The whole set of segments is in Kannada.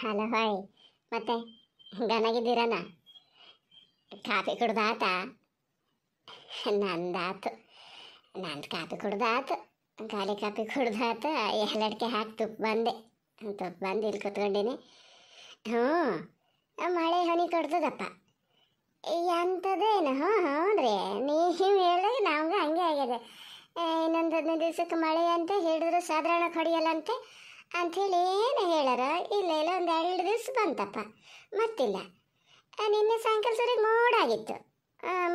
ಹಲೋ ಹಾಯ್ ಮತ್ತೆ ಗನಾಗಿದ್ದೀರನ ಕಾಫಿ ಕುಡ್ದಾತ ನಂದಾತು ನಂದು ಕಾಫಿ ಕುಡ್ದಾತು ಖಾಲಿ ಕಾಫಿ ಕುಡ್ದಾತ ಎಲ್ಲಡಿಕೆ ಹಾಕಿ ತುಪ್ಪ ಬಂದೆ ತುಪ್ಪ ಬಂದು ಇಲ್ಲಿ ಕುತ್ಕೊಂಡಿನಿ ಹ್ಞೂ ಮಳೆ ಹನಿ ಕೊಡ್ತದಪ್ಪ ಎಂಥದ್ದೇನು ಹ್ಞೂ ಹ್ಞೂ ರೀ ನೀವು ಹೇಳಿದ್ರೆ ನಮ್ಗೆ ಹಂಗೆ ಆಗಿದೆ ಇನ್ನೊಂದು ಹದಿನೈದು ದಿವ್ಸಕ್ಕೆ ಮಳೆ ಅಂತ ಹೇಳಿದ್ರು ಸಾಧಾರಣ ಹೊಡಿಯಲ್ಲಂತೆ ಅಂಥೇಳಿ ಏನು ಹೇಳಾರ ಇಲ್ಲ ಇಲ್ಲ ಒಂದು ಎರಡು ದಿವಸ ಬಂತಪ್ಪ ಮತ್ತಿಲ್ಲ ನಿನ್ನೆ ಸಾಯಂಕಾಲ ಮೋಡ ಆಗಿತ್ತು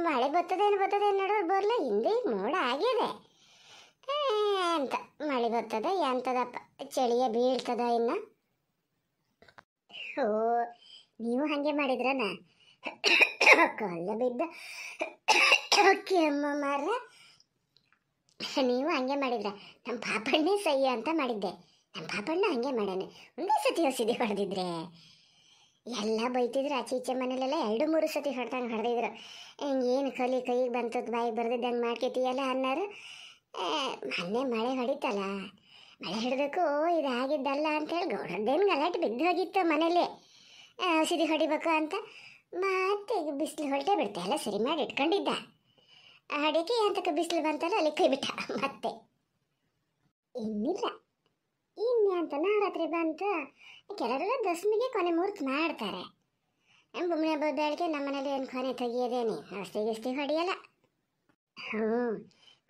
ಮಳೆ ಬರ್ತದೇನು ಏನು ನೋಡೋದು ಬರಲ ಹಿಂದೆ ಮೋಡ ಆಗಿದೆ ಅಂತ ಮಳೆ ಬರ್ತದ ಎಂತದಪ್ಪ ಚಳಿಯ ಬೀಳ್ತದ ಇನ್ನು ಓ ನೀವು ಹಾಗೆ ಮಾಡಿದ್ರನ ಕಲ್ಲ ಬಿದ್ದ ಕೆಮ್ಮ ಮಾರ ನೀವು ಹಂಗೆ ಮಾಡಿದ್ರ ನಮ್ಮ ಪಾಪಣ್ಣೆ ಸಹ್ಯ ಅಂತ ಮಾಡಿದ್ದೆ ನಮ್ಮ ಪಾಪಣ್ಣ ಹಂಗೆ ಮಾಡೋಣ ಒಂದೇ ಸತಿ ಔಷಧಿ ಹೊಡೆದಿದ್ರೆ ಎಲ್ಲ ಬೈತಿದ್ರು ಆಚೆ ಈಚೆ ಮನೇಲೆಲ್ಲ ಎರಡು ಮೂರು ಸತಿ ಹೊಡೆದಂಗೆ ಹೊಡೆದಿದ್ರು ಏನು ಕಲಿ ಕೈಗೆ ಬಂತು ಬಾಯಿಗೆ ಬರ್ದಿದ್ದಂಗೆ ಅನ್ನಾರು ಅನ್ನೋರು ಮೊನ್ನೆ ಮಳೆ ಹೊಡಿತಲ್ಲ ಮಳೆ ಇದು ಆಗಿದ್ದಲ್ಲ ಅಂತೇಳಿ ಗೌಡದ್ದೇನು ಗಲಾಟೆ ಬಿದ್ದು ಹೋಗಿತ್ತು ಮನೇಲಿ ಔಷಧಿ ಹೊಡಿಬೇಕು ಅಂತ ಮತ್ತೆ ಈಗ ಬಿಸಿಲು ಹೊರಟೇ ಬಿಡ್ತೆ ಎಲ್ಲ ಸರಿ ಮಾಡಿ ಇಟ್ಕೊಂಡಿದ್ದ ಅಡಿಕೆ ಅಂತಕ್ಕೆ ಬಿಸಿಲು ಬಂತಲ್ಲ ಅಲ್ಲಿ ಕೈ ಬಿಟ್ಟ ಮತ್ತೆ ಇನ್ನಿಲ್ಲ ಅಂತ ನವರಾತ್ರಿ ಬಂತು ಕೆಲವರೆಲ್ಲ ದಶಮಿಗೆ ಕೊನೆ ಮುಹೂರ್ತ ಮಾಡ್ತಾರೆ ಬೊಮ್ಮನೆ ಹಬ್ಬದ ನಮ್ಮ ಮನೇಲಿ ಏನು ಕೊನೆ ತೆಗಿಯೋದೇನೆ ಅಷ್ಟೇ ಇಷ್ಟಿಗೆ ಹೊಡೆಯಲ್ಲ ಹ್ಞೂ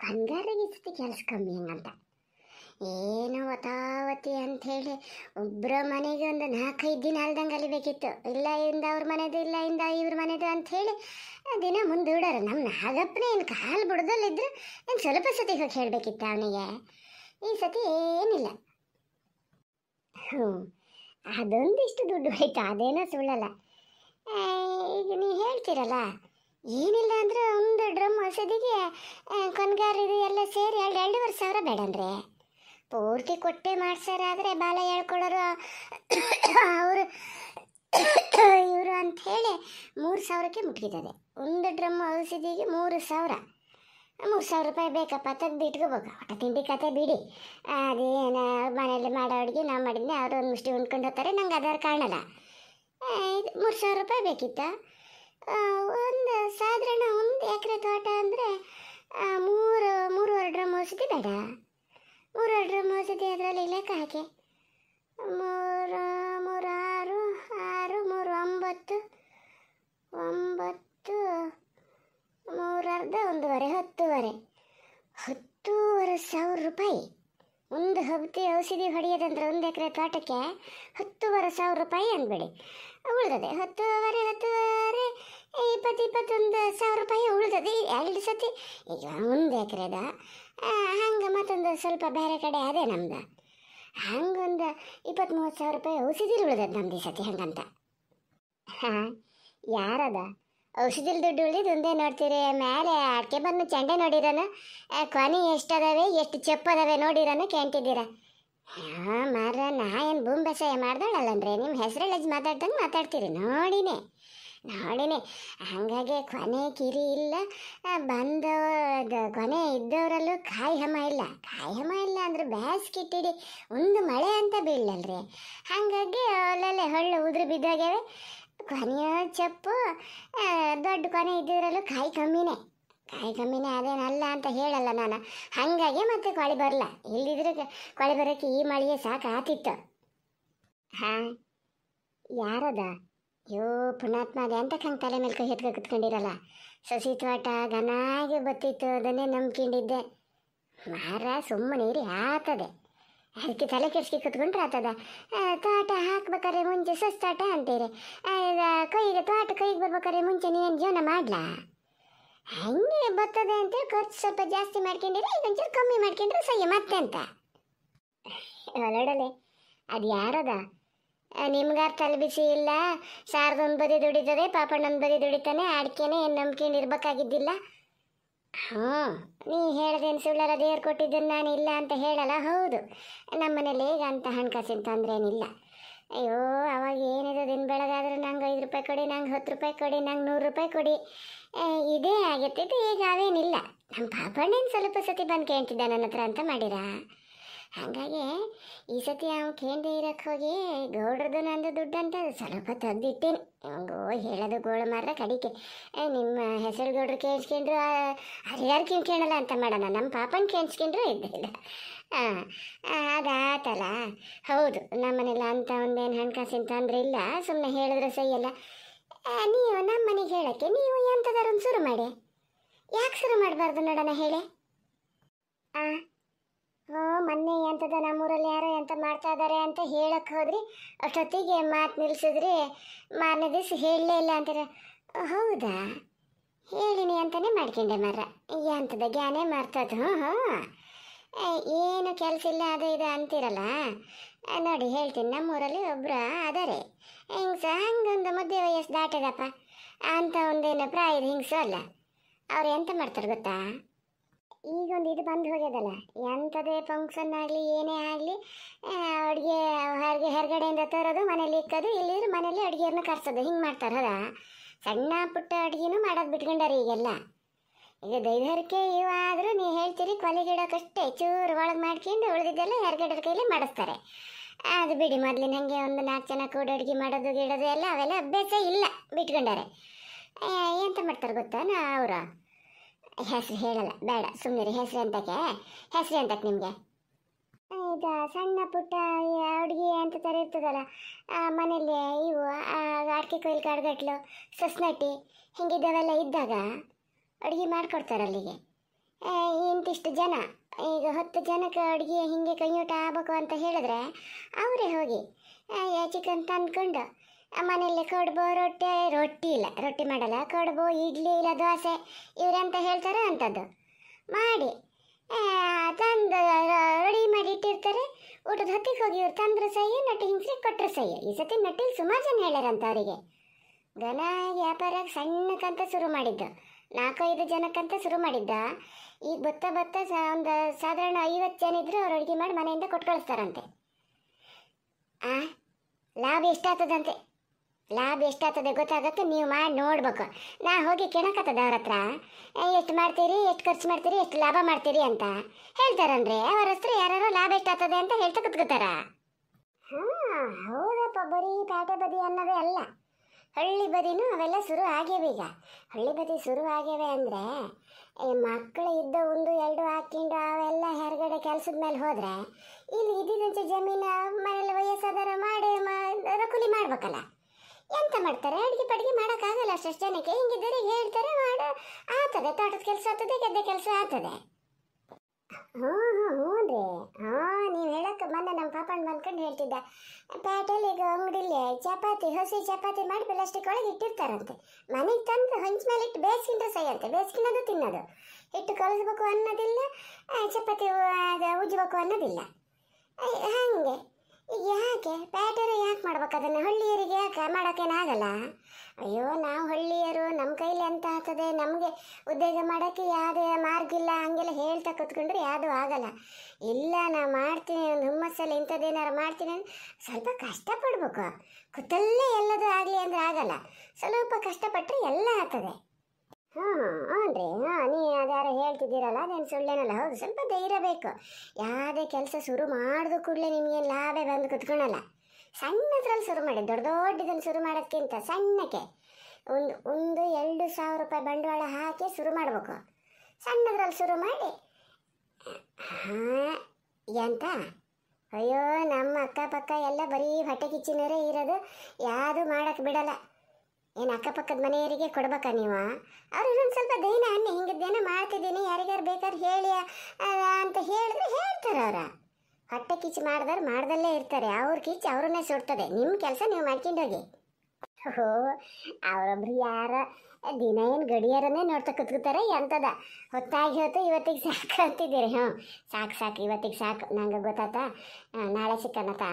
ಕಂಗಾರಿಗೆ ಇಷ್ಟೇ ಕೆಲಸ ಕಮ್ಮಿ ಹಂಗಂತ ಏನು ವತಾವತಿ ಅಂತ ಹೇಳಿ ಒಬ್ಬರ ಮನೆಗೆ ಒಂದು ನಾಲ್ಕೈದು ದಿನ ಅಲ್ದಂಗೆ ಅಲಿಬೇಕಿತ್ತು ಇಲ್ಲ ಇಂದ ಅವ್ರ ಮನೆದು ಇಲ್ಲ ಇಂದ ಇವ್ರ ಮನೆದು ಅಂತ ಹೇಳಿ ದಿನ ಮುಂದೂಡೋರು ನಮ್ಮ ನಾಗಪ್ಪನೇ ಏನು ಕಾಲು ಬುಡದಲ್ಲಿದ್ದರು ಏನು ಸ್ವಲ್ಪ ಸತಿ ಹೋಗಿ ಹೇಳಬೇಕಿತ್ತು ಅವನಿಗೆ ಈ ಸತಿ ಏನಿಲ್ಲ ಹ್ಞೂ ಅದೊಂದಿಷ್ಟು ದುಡ್ಡು ಆಯಿತು ಅದೇನೋ ಸುಳ್ಳಲ್ಲ ಈಗ ನೀವು ಹೇಳ್ತೀರಲ್ಲ ಏನಿಲ್ಲ ಅಂದ್ರೆ ಒಂದು ಡ್ರಮ್ ಔಷಧಿಗೆ ಕೊನ್ಗಾರ ಇದು ಎಲ್ಲ ಸೇರಿ ಎರಡು ಎರಡೂವರೆ ಸಾವಿರ ಬೇಡಂದ್ರೆ ಪೂರ್ತಿ ಕೊಟ್ಟೆ ಆದರೆ ಬಾಲ ಹೇಳ್ಕೊಳ್ಳೋರು ಅವರು ಇವರು ಅಂಥೇಳಿ ಮೂರು ಸಾವಿರಕ್ಕೆ ಮುಟ್ಟಿದ್ದಾರೆ ಒಂದು ಡ್ರಮ್ ಔಷಧಿಗೆ ಮೂರು ಸಾವಿರ ಮೂರು ಸಾವಿರ ರೂಪಾಯಿ ಬೇಕಪ್ಪ ತಂದು ಬಿಟ್ಕೋಬೇಕು ಹೊಟ್ಟೆ ತಿಂಡಿ ಕತೆ ಬಿಡಿ ಅದೇನು ಮನೇಲಿ ಮಾಡೋ ಅಡುಗೆ ನಾವು ಮಾಡಿದ್ನೆ ಅವರು ಒಂದು ಮುಷ್ಟಿ ಉಂಡ್ಕೊಂಡು ಹೋಗ್ತಾರೆ ನಂಗೆ ಅದರ ಕಾಣಲ್ಲ ಇದು ಮೂರು ಸಾವಿರ ರೂಪಾಯಿ ಬೇಕಿತ್ತ ಒಂದು ಸಾಧಾರಣ ಒಂದು ಎಕರೆ ತೋಟ ಅಂದರೆ ಮೂರು ಮೂರುವರೆ ಡ್ರಮ್ ಔಷಧಿ ಬೇಡ ಮೂರುವರೆ ಅದರಲ್ಲಿ ಲೆಕ್ಕ ಹಾಕಿ ಮೂರು ಮೂರು ಆರು ಆರು ಮೂರು ಒಂಬತ್ತು ಒಂಬತ್ತು ಮೂರರ್ಧ ಒಂದೂವರೆ ಹತ್ತುವರೆ ಹತ್ತೂವರೆ ಸಾವಿರ ರೂಪಾಯಿ ಒಂದು ಹಬ್ಬಿ ಔಷಧಿ ಹೊಡೆಯೋದಂದ್ರೆ ಒಂದು ಎಕರೆ ತೋಟಕ್ಕೆ ಹತ್ತೂವರೆ ಸಾವಿರ ರೂಪಾಯಿ ಅಂದ್ಬಿಡಿ ಉಳ್ದದೆ ಹತ್ತೂವರೆ ಹತ್ತೂವರೆ ಇಪ್ಪತ್ತು ಇಪ್ಪತ್ತೊಂದು ಸಾವಿರ ರೂಪಾಯಿ ಉಳ್ದದೆ ಎರಡು ಸತಿ ಈಗ ಒಂದು ಎಕರೆದ ಹಂಗೆ ಮತ್ತೊಂದು ಸ್ವಲ್ಪ ಬೇರೆ ಕಡೆ ಅದೇ ನಮ್ದು ಹಂಗೊಂದು ಇಪ್ಪತ್ತು ಮೂವತ್ತು ಸಾವಿರ ರೂಪಾಯಿ ಔಷಧಿ ಉಳ್ದದ ನಮ್ದು ಈ ಸತಿ ಹಂಗಂತ ಹಾಂ ಯಾರದ ಔಷಧಿಲ್ ದುಡ್ಡು ಉಳಿ ಒಂದೇ ನೋಡ್ತೀರಿ ಮೇಲೆ ಅಡಿಕೆ ಬಂದು ಚಂಡೆ ನೋಡಿರೋನು ಕೊನೆ ಎಷ್ಟು ಅದಾವೆ ಎಷ್ಟು ಚಪ್ಪದವೆ ನೋಡಿರೋನು ಕೇಳ್ತಿದ್ದೀರ ಹಾಂ ಮಾರ ನಾ ಏನು ಬೂಂಬಸಾಯ ಮಾಡ್ದಾಳಲ್ಲಂದ್ರೆ ನಿಮ್ಮ ಹೆಸರಲ್ಲಜ್ ಮಾತಾಡ್ದಂಗೆ ಮಾತಾಡ್ತೀರಿ ನೋಡಿನೇ ನೋಡಿನಿ ಹಾಗಾಗಿ ಕೊನೆ ಕಿರಿ ಇಲ್ಲ ಬಂದು ಕೊನೆ ಇದ್ದವರಲ್ಲೂ ಕಾಯಿ ಹಮ ಇಲ್ಲ ಕಾಯಿ ಹಮ ಇಲ್ಲ ಅಂದ್ರೆ ಬ್ಯಾಸ್ಕಿಟ್ಟಿಡಿ ಒಂದು ಮಳೆ ಅಂತ ಬೀಳಲ್ರಿ ಹಂಗಾಗಿ ಅಲ್ಲಲ್ಲೇ ಹೊಳ್ಳೆ ಉದುರು ಬಿದ್ದಾಗ್ಯವೆ ಕೊನೆಯ ಚಪ್ಪು ದೊಡ್ಡ ಕೊನೆ ಇದ್ದಿದ್ರಲ್ಲೂ ಕಾಯಿ ಕಮ್ಮಿನೇ ಕಾಯಿ ಕಮ್ಮಿನೇ ಅದೇನಲ್ಲ ಅಂತ ಹೇಳಲ್ಲ ನಾನು ಹಾಗಾಗಿ ಮತ್ತೆ ಕೊಳೆ ಬರಲ್ಲ ಇಲ್ಲಿದ್ರೆ ಕೊಳೆ ಬರೋಕ್ಕೆ ಈ ಮಳೆಯೇ ಸಾಕು ಆತಿತ್ತು ಹಾಂ ಯಾರದ ಯೋ ಪುನಾತ್ಮ ಅದೇ ಅಂತ ಕಂಗೆ ತಲೆ ಮೇಲೆ ಕೈ ಕುತ್ಕೊಂಡಿರಲ್ಲ ಸಸಿ ತೋಟ ಘನಾಗಿ ಬತ್ತಿತ್ತು ಅದನ್ನೇ ನಂಬ್ಕೊಂಡಿದ್ದೆ ಮಾರ ಸುಮ್ಮನೆ ಇರಿ ಆತದೆ ಅದಕ್ಕೆ ತಲೆ ಕೆಡ್ಸ್ಕಿ ಕುತ್ಕೊಂಡ್ರೆ ಆತದ ತೋಟ ಹಾಕ್ಬೇಕಾರೆ ಮುಂಚೆ ಸುಸ್ತಾಟ ಅಂತೀರಿ ಕೈಗೆ ತೋಟ ಕೈಗೆ ಬರ್ಬೇಕಾದ್ರೆ ಮುಂಚೆ ನೀವೇನು ಜೀವನ ಮಾಡ್ಲಾ ಹಂಗೆ ಬರ್ತದೆ ಅಂತ ಖರ್ಚು ಸ್ವಲ್ಪ ಜಾಸ್ತಿ ಮಾಡ್ಕೊಂಡಿರಿ ಇದೊಂಚೂರು ಕಮ್ಮಿ ಮಾಡ್ಕೊಂಡ್ರೆ ಸಹ್ಯ ಮತ್ತೆ ಅಂತ ಒಳಡಲೆ ಅದು ಯಾರದ ನಿಮ್ಗಾರು ತಲೆ ಬಿಸಿ ಇಲ್ಲ ಸಾರ್ದೊಂದು ಬದಿ ದುಡಿತದೆ ಪಾಪಣ್ಣೊಂದು ಬದಿ ದುಡಿತಾನೆ ಅಡಿಕೆನೇ ಏನು ನಂಬಿಕೆ ಇರ್ಬೇಕಾಗಿದ್ದಿಲ್ಲ ಹಾ ನೀ ಹೇಳ್ದೇನು ಸುಳ್ಳರ ದೇವ್ರು ಕೊಟ್ಟಿದ್ದನ್ನು ನಾನು ಇಲ್ಲ ಅಂತ ಹೇಳಲ್ಲ ಹೌದು ನಮ್ಮ ಮನೇಲಿ ಈಗ ಅಂತ ಹಣಕಾಸಿನ ಏನಿಲ್ಲ ಅಯ್ಯೋ ಅವಾಗ ಏನಿದೆ ದಿನ ಬೆಳಗಾದರೂ ನಂಗೆ ಐದು ರೂಪಾಯಿ ಕೊಡಿ ನಂಗೆ ಹತ್ತು ರೂಪಾಯಿ ಕೊಡಿ ನಂಗೆ ನೂರು ರೂಪಾಯಿ ಕೊಡಿ ಇದೇ ಆಗಿರ್ತಿತ್ತು ಈಗ ಅವೇನಿಲ್ಲ ನಮ್ಮ ಪಾಪಣ್ಣ ಸ್ವಲ್ಪ ಸತಿ ಬಂದು ಕೇಳ್ತಿದ್ದ ನನ್ನ ಹತ್ರ ಅಂತ ಮಾಡಿರಾ ಹಾಗಾಗಿ ಈ ಸತಿ ಅವ್ ಕೇಂದ್ರ ಇರಕ್ಕೆ ಹೋಗಿ ಗೌಡ್ರದ್ದು ನಂದು ದುಡ್ಡು ಅಂತ ಸ್ವಲ್ಪ ತೆಗ್ದಿಟ್ಟೇನೆ ಅವ್ನಿಗೆ ಹೇಳೋದು ಗೋಳು ಮಾರ ಕಡಿಕೆ ನಿಮ್ಮ ಹೆಸರು ಗೌಡ್ರು ಕೇಳಿಸ್ಕೊಂಡ್ರು ಹರಿಯಾರು ಕೇಳ್ಕೊಳ್ಳಲ್ಲ ಅಂತ ಮಾಡೋಣ ನಮ್ಮ ಪಾಪನ ಕೇಳಿಸ್ಕೊಂಡ್ರು ಇದ್ದಿಲ್ಲ ಹಾಂ ಅದಾತಲ್ಲ ಹೌದು ನಮ್ಮನೆಲ್ಲ ಅಂತ ಒಂದೇನು ಹಣಕಾಸಿನ ತೊಂದರೆ ಇಲ್ಲ ಸುಮ್ಮನೆ ಹೇಳಿದ್ರೆ ಸೈಯಲ್ಲ ನೀವು ನಮ್ಮ ಮನೆಗೆ ಹೇಳೋಕ್ಕೆ ನೀವು ಎಂಥದಾರೊಂದು ಶುರು ಮಾಡಿ ಯಾಕೆ ಶುರು ಮಾಡಬಾರ್ದು ನೋಡೋಣ ಹೇಳಿ ಹಾಂ ಮೊನ್ನೆ ಎಂಥದ ನಮ್ಮೂರಲ್ಲಿ ಯಾರೋ ಎಂತ ಮಾಡ್ತಾ ಇದ್ದಾರೆ ಅಂತ ಹೇಳಕ್ಕೆ ಹೋದ್ರಿ ಅಷ್ಟೊತ್ತಿಗೆ ಮಾತು ನಿಲ್ಸಿದ್ರಿ ಮಾರನೆ ದಿವಸ ಹೇಳಲೇ ಇಲ್ಲ ಅಂತಾರೆ ಹೌದಾ ಹೇಳಿನಿ ಅಂತಲೇ ಮಾಡ್ಕೊಂಡೆ ಮರ ಎಂಥದ ಗ್ಯಾನೇ ಮಾಡ್ತದ ಹ್ಞೂ ಹ್ಞೂ ಏನು ಕೆಲಸ ಇಲ್ಲ ಅದು ಇದು ಅಂತೀರಲ್ಲ ನೋಡಿ ಹೇಳ್ತೀನಿ ನಮ್ಮೂರಲ್ಲಿ ಒಬ್ಬರು ಅದಾರೆ ಹಿಂಗ್ಸ ಹಂಗೊಂದು ಮಧ್ಯ ವಯಸ್ಸು ದಾಟದಪ್ಪ ಅಂತ ಒಂದೇನು ಪ್ರಾಯದ ಹಿಂಗ್ಸು ಅಲ್ಲ ಅವ್ರು ಎಂತ ಮಾಡ್ತಾರೆ ಗೊತ್ತಾ ಈಗೊಂದು ಇದು ಬಂದು ಹೋಗ್ಯದಲ್ಲ ಎಂಥದೇ ಫಂಕ್ಷನ್ ಆಗಲಿ ಏನೇ ಆಗಲಿ ಅಡುಗೆ ಹೊರಗೆ ಹೊರಗಡೆಯಿಂದ ತರೋದು ಮನೇಲಿ ಇಕ್ಕೋದು ಇಲ್ಲಿದ್ರೆ ಮನೇಲಿ ಅಡುಗೆಯನ್ನು ಕರ್ಸೋದು ಹಿಂಗೆ ಮಾಡ್ತಾರೆ ಹೌದಾ ಸಣ್ಣ ಪುಟ್ಟ ಅಡುಗೆನೂ ಮಾಡೋದು ಬಿಟ್ಕೊಂಡಾರೆ ಈಗೆಲ್ಲ ಈಗ ದೈವರಿಕೆ ಇವಾದರೂ ನೀವು ಹೇಳ್ತೀರಿ ಅಷ್ಟೇ ಚೂರು ಒಳಗೆ ಮಾಡ್ಕೊಂಡು ಉಳಿದಿದ್ದೆಲ್ಲ ಹೊರಗಡೆ ಕೈಲಿ ಮಾಡಿಸ್ತಾರೆ ಅದು ಬಿಡಿ ಮೊದಲಿನ ಹಾಗೆ ಒಂದು ನಾಲ್ಕು ಜನ ಕೂಡ ಅಡುಗೆ ಮಾಡೋದು ಗಿಡೋದು ಎಲ್ಲ ಅವೆಲ್ಲ ಅಭ್ಯಾಸ ಇಲ್ಲ ಬಿಟ್ಕೊಂಡಾರೆ ಎಂತ ಮಾಡ್ತಾರೆ ಗೊತ್ತಾ ಅವರ ಹೆಸರು ಹೇಳಲ್ಲ ಬೇಡ ಸುಮ್ಮನೆ ಹೆಸರು ಅಂತಕ್ಕೆ ಹೆಸರು ಅಂತ ನಿಮಗೆ ಈಗ ಸಣ್ಣ ಪುಟ್ಟ ಅಡುಗೆ ಅಂತ ಥರ ಇರ್ತದಲ್ಲ ಮನೇಲಿ ಇವು ಅಡಿಕೆ ಕೊಯ್ಲು ಕಾಡ್ಗಟ್ಲು ಸೊಸ್ನಟ್ಟಿ ಹೀಗಿದ್ದವೆಲ್ಲ ಇದ್ದಾಗ ಅಡುಗೆ ಮಾಡಿಕೊಡ್ತಾರೆ ಅಲ್ಲಿಗೆ ಇಂತಿಷ್ಟು ಜನ ಈಗ ಹತ್ತು ಜನಕ್ಕೆ ಅಡುಗೆ ಹೀಗೆ ಕೈಯೂಟ ಆಗ್ಬೇಕು ಅಂತ ಹೇಳಿದ್ರೆ ಅವರೇ ಹೋಗಿ ಚಿಕನ್ ತಂದ್ಕೊಂಡು ಮನೆಯಲ್ಲಿ ಕೊಡ್ಬೋ ರೊಟ್ಟಿ ರೊಟ್ಟಿ ಇಲ್ಲ ರೊಟ್ಟಿ ಮಾಡಲ್ಲ ಕೊಡ್ಬೋ ಇಡ್ಲಿ ಇಲ್ಲ ದೋಸೆ ಇವರೆಂತ ಹೇಳ್ತಾರೆ ಅಂಥದ್ದು ಮಾಡಿ ತಂದು ರೆಡಿ ಮಾಡಿ ಇಟ್ಟಿರ್ತಾರೆ ಊಟದ ಹತ್ತಿಗೆ ಹೋಗಿ ಇವ್ರು ತಂದ್ರು ಸಹಿ ನಟ್ಟಿ ಹಿಂಸೆ ಕೊಟ್ಟರು ಸಹಿ ಈ ಸತಿ ನಟ್ಟಿಲಿ ಸುಮಾರು ಜನ ಹೇಳ್ಯಾರಂತ ಅವರಿಗೆ ದನ ವ್ಯಾಪಾರ ಸಣ್ಣಕ್ಕಂತ ಶುರು ಮಾಡಿದ್ದು ನಾಲ್ಕೈದು ಜನಕ್ಕಂತ ಶುರು ಮಾಡಿದ್ದ ಈಗ ಬತ್ತಾ ಬತ್ತಾ ಒಂದು ಸಾಧಾರಣ ಐವತ್ತು ಜನ ಇದ್ದರು ಅವ್ರು ಅಡುಗೆ ಮಾಡಿ ಮನೆಯಿಂದ ಕೊಟ್ಕೊಳಿಸ್ತಾರಂತೆ ಆ ಲಾಭ ಎಷ್ಟಾಗ್ತದಂತೆ ಲಾಭ ಎಷ್ಟಾಗ್ತದೆ ಗೊತ್ತಾಗಕ್ಕೆ ನೀವು ಮಾಡಿ ನೋಡ್ಬೇಕು ನಾ ಹೋಗಿ ಕೇಳಕತ್ತದ ಅವ್ರ ಹತ್ರ ಎಷ್ಟು ಮಾಡ್ತೀರಿ ಎಷ್ಟು ಖರ್ಚು ಮಾಡ್ತೀರಿ ಎಷ್ಟು ಲಾಭ ಮಾಡ್ತೀರಿ ಅಂತ ಹೇಳ್ತಾರಂದ್ರೆ ಅವ್ರ ಹತ್ರ ಯಾರು ಲಾಭ ಎಷ್ಟಾಗ್ತದೆ ಅಂತ ಹೇಳ್ತಾ ಕುತ್ಕೋತಾರ ಹಾಂ ಹೌದಪ್ಪ ಬರೀ ಪ್ಯಾಟೆ ಬದಿ ಅನ್ನೋದೇ ಅಲ್ಲ ಹಳ್ಳಿ ಬದಿನೂ ಅವೆಲ್ಲ ಶುರು ಆಗ್ಯವೆ ಈಗ ಹಳ್ಳಿ ಬದಿ ಶುರು ಆಗ್ಯವೆ ಅಂದರೆ ಮಕ್ಕಳು ಇದ್ದ ಒಂದು ಎರಡು ಹಾಕಿಂಡು ಅವೆಲ್ಲ ಹೊರಗಡೆ ಕೆಲಸದ ಮೇಲೆ ಹೋದ್ರೆ ಇಲ್ಲಿ ಇದ್ದಿದ್ದಂಚೆ ಜಮೀನು ಮನೆಯಲ್ಲಿ ವಯಸ್ಸಾದರ ಮಾಡಿ ರಕುಲಿ ಮಾಡ್ಬೇಕಲ್ಲ ಎಂತ ಮಾಡ್ತಾರೆ ಅಡುಗೆ ಪಡಿಗೆ ಮಾಡೋಕ್ಕಾಗಲ್ಲ ಅಷ್ಟಷ್ಟು ಜನಕ್ಕೆ ಹಿಂಗಿದ್ದರೆ ಹೇಳ್ತಾರೆ ಮಾಡ ಆಗ್ತದೆ ತೋಟದ ಕೆಲಸ ಆಗ್ತದೆ ಗದ್ದೆ ಕೆಲಸ ಆಗ್ತದೆ ಹ್ಞೂ ಹ್ಞೂ ಹ್ಞೂ ರೀ ಹಾಂ ನೀವು ಹೇಳಕ್ಕೆ ಮೊನ್ನೆ ನಮ್ಮ ಪಾಪಣ್ಣ ಬಂದ್ಕೊಂಡು ಹೇಳ್ತಿದ್ದ ಪೇಟೆಯಲ್ಲಿ ಈಗ ಅಂಗಡಿಲಿ ಚಪಾತಿ ಹಸಿ ಚಪಾತಿ ಮಾಡಿ ಪ್ಲಾಸ್ಟಿಕ್ ಒಳಗೆ ಇಟ್ಟಿರ್ತಾರಂತೆ ಮನೆಗೆ ತಂದು ಹಂಚ್ ಮೇಲೆ ಇಟ್ಟು ಬೇಯಿಸ್ಕೊಂಡ್ರೆ ಸೈಯಂತೆ ಬೇಸ್ಕಿನದು ತಿನ್ನೋದು ಹಿಟ್ಟು ಕಲಸ್ಬೇಕು ಅನ್ನೋದಿಲ್ಲ ಚಪಾತಿ ಉಜ್ಜಬೇಕು ಅನ್ನೋದಿಲ್ಲ ಹಂಗೆ ಯಾಕೆ ಬ್ಯಾಟರಿ ಯಾಕೆ ಮಾಡ್ಬೇಕು ಅದನ್ನು ಹಳ್ಳಿಯರಿಗೆ ಯಾಕೆ ಆಗಲ್ಲ ಅಯ್ಯೋ ನಾವು ಹಳ್ಳಿಯರು ನಮ್ಮ ಕೈಲಿ ಅಂತ ಆಗ್ತದೆ ನಮಗೆ ಉದ್ಯೋಗ ಮಾಡೋಕ್ಕೆ ಯಾವುದೇ ಮಾರ್ಗ ಇಲ್ಲ ಹಂಗೆಲ್ಲ ಹೇಳ್ತಾ ಕೂತ್ಕೊಂಡ್ರೆ ಯಾವುದೂ ಆಗಲ್ಲ ಇಲ್ಲ ನಾ ಮಾಡ್ತೀನಿ ಒಂದು ಹುಮ್ಮಸ್ಸಲ್ಲಿ ಇಂಥದ್ದೇನಾರು ಮಾಡ್ತೀನಿ ಅಂದರೆ ಸ್ವಲ್ಪ ಕಷ್ಟಪಡ್ಬೇಕು ಕೂತಲ್ಲೇ ಎಲ್ಲದೂ ಆಗಲಿ ಅಂದರೆ ಆಗಲ್ಲ ಸ್ವಲ್ಪ ಕಷ್ಟಪಟ್ಟರೆ ಎಲ್ಲ ಆಗ್ತದೆ ಹ್ಞೂ ಹ್ಞೂ ರೀ ಹಾಂ ನೀ ಯಾರು ಹೇಳ್ತಿದ್ದೀರಲ್ಲ ಅದೇನು ಸುಳ್ಳೇನಲ್ಲ ಹೌದು ಸ್ವಲ್ಪ ಧೈರ್ಯ ಬೇಕು ಯಾವುದೇ ಕೆಲಸ ಶುರು ಮಾಡಿದ ಕೂಡಲೇ ನಿಮಗೆ ಲಾಭ ಬಂದು ಕುತ್ಕೊಳಲ್ಲ ಸಣ್ಣದ್ರಲ್ಲಿ ಶುರು ಮಾಡಿ ದೊಡ್ಡ ದೊಡ್ಡದನ್ನು ಶುರು ಮಾಡೋಕ್ಕಿಂತ ಸಣ್ಣಕ್ಕೆ ಒಂದು ಒಂದು ಎರಡು ಸಾವಿರ ರೂಪಾಯಿ ಬಂಡವಾಳ ಹಾಕಿ ಶುರು ಮಾಡಬೇಕು ಸಣ್ಣದ್ರಲ್ಲಿ ಶುರು ಮಾಡಿ ಹಾಂ ಎಂತ ಅಯ್ಯೋ ನಮ್ಮ ಅಕ್ಕಪಕ್ಕ ಎಲ್ಲ ಬರೀ ಹೊಟ್ಟೆ ಕಿಚ್ಚಿನರೇ ಇರೋದು ಯಾವುದು ಮಾಡೋಕ್ಕೆ ಬಿಡಲ್ಲ ಏನು ಅಕ್ಕಪಕ್ಕದ ಮನೆಯವರಿಗೆ ಕೊಡ್ಬೇಕಾ ನೀವು ಅವ್ರು ಇನ್ನೊಂದು ಸ್ವಲ್ಪ ದೈನ ಹಿಂಗಿದ್ದೇನೆ ಹಿಂಗಿದ್ದೇನೆ ಮಾಡ್ತಿದ್ದೀನಿ ಯಾರಿಗಾರು ಬೇಕಾದ್ರೆ ಹೇಳಿ ಅಂತ ಹೇಳಿದ್ರೆ ಹೇಳ್ತಾರೆ ಅವರ ಹೊಟ್ಟೆ ಕಿಚ್ಚು ಮಾಡಿದವ್ರು ಮಾಡ್ದಲ್ಲೇ ಇರ್ತಾರೆ ಅವ್ರ ಕಿಚ್ಚು ಅವ್ರನ್ನೇ ಸುಡ್ತದೆ ನಿಮ್ಮ ಕೆಲಸ ನೀವು ಮಾಡ್ಕೊಂಡೋಗಿ ಓಹೋ ಅವರೊಬ್ರು ಯಾರ ದಿನ ಏನು ಗಡಿಯಾರನ್ನೇ ನೋಡ್ತಾ ಕುತ್ಕೋತಾರೆ ಎಂಥದ ಹೊತ್ತಾಗಿ ಹೊತ್ತು ಇವತ್ತಿಗೆ ಸಾಕು ಅಂತಿದ್ದೀರಿ ಹ್ಞೂ ಸಾಕು ಸಾಕು ಇವತ್ತಿಗೆ ಸಾಕು ನಂಗೆ ಗೊತ್ತಾತ ನಾಳೆ ಸಿಕ್ಕನತಾ